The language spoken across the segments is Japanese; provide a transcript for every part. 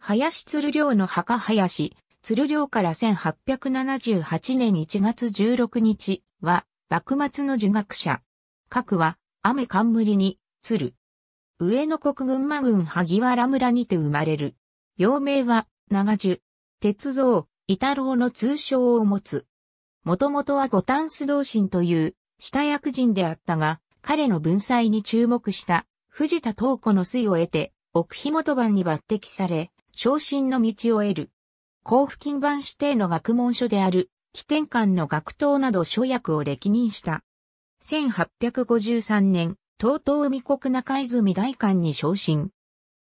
林鶴寮の墓林、鶴寮から1878年1月16日は、幕末の儒学者。各は、雨冠に、鶴。上野国群馬郡萩原村にて生まれる。幼名は、長寿。鉄造、伊太郎の通称を持つ。もともとは五タンス同心という、下役人であったが、彼の文才に注目した、藤田東子の水を得て、奥紐元番に抜擢され、昇進の道を得る。交付金版指定の学問書である、起点間の学頭など諸役を歴任した。1853年、東東海国中泉大官に昇進。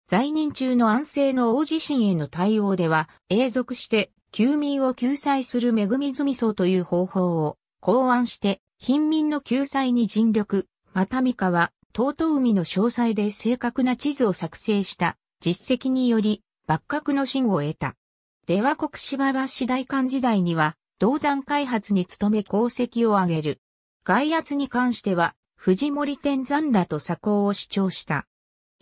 在任中の安政の大地震への対応では、永続して、休民を救済する恵み済み層という方法を考案して、貧民の救済に尽力、また三河、東東海の詳細で正確な地図を作成した実績により、幕閣の信を得た。出羽国芝橋大官時代には、銅山開発に努め功績を挙げる。外圧に関しては、藤森天山らと左高を主張した。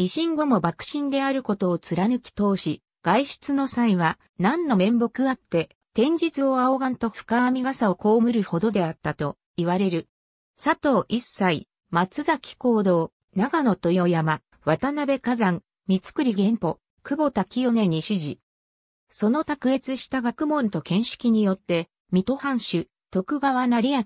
維新後も幕臣であることを貫き通し、外出の際は何の面目あって、天日を仰がんと深編み傘を被るほどであったと言われる。佐藤一切、松崎行動、長野豊山、渡辺火山、三栗玄保、久保田清根に指示。その卓越した学問と見識によって、水戸藩主、徳川成明、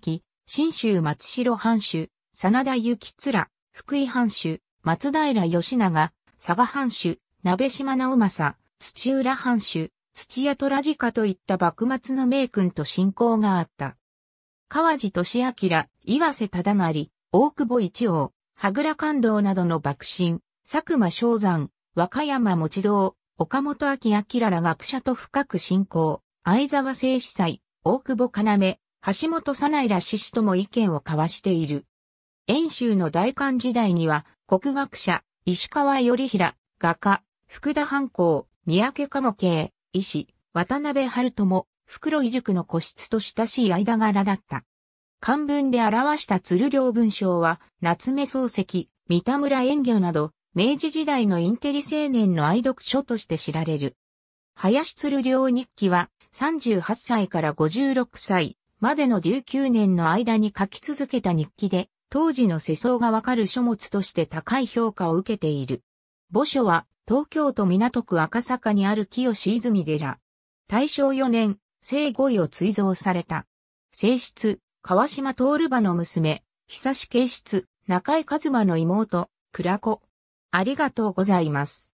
新州松代藩主、真田幸面、福井藩主、松平義長、佐賀藩主、鍋島直政、土浦藩主、土屋虎家といった幕末の名君と親交があった。川地俊明、岩瀬忠成、大久保一王、羽倉官道などの幕臣、佐久間昭山、和歌山持堂、岡本明明ら学者と深く信仰、相沢聖司祭、大久保要、橋本早苗ら志士とも意見を交わしている。遠州の大漢時代には、国学者、石川頼平、画家、福田藩校、三宅鴨慶、医師、渡辺春友、袋井塾の個室と親しい間柄だった。漢文で表した鶴行文章は、夏目漱石、三田村遠魚など、明治時代のインテリ青年の愛読書として知られる。林鶴良日記は38歳から56歳までの19年の間に書き続けた日記で、当時の世相がわかる書物として高い評価を受けている。墓所は東京都港区赤坂にある清泉寺。大正4年、生後位を追贈された。正室、川島徹馬の娘、久し慶室、中井和馬の妹、倉子、ありがとうございます。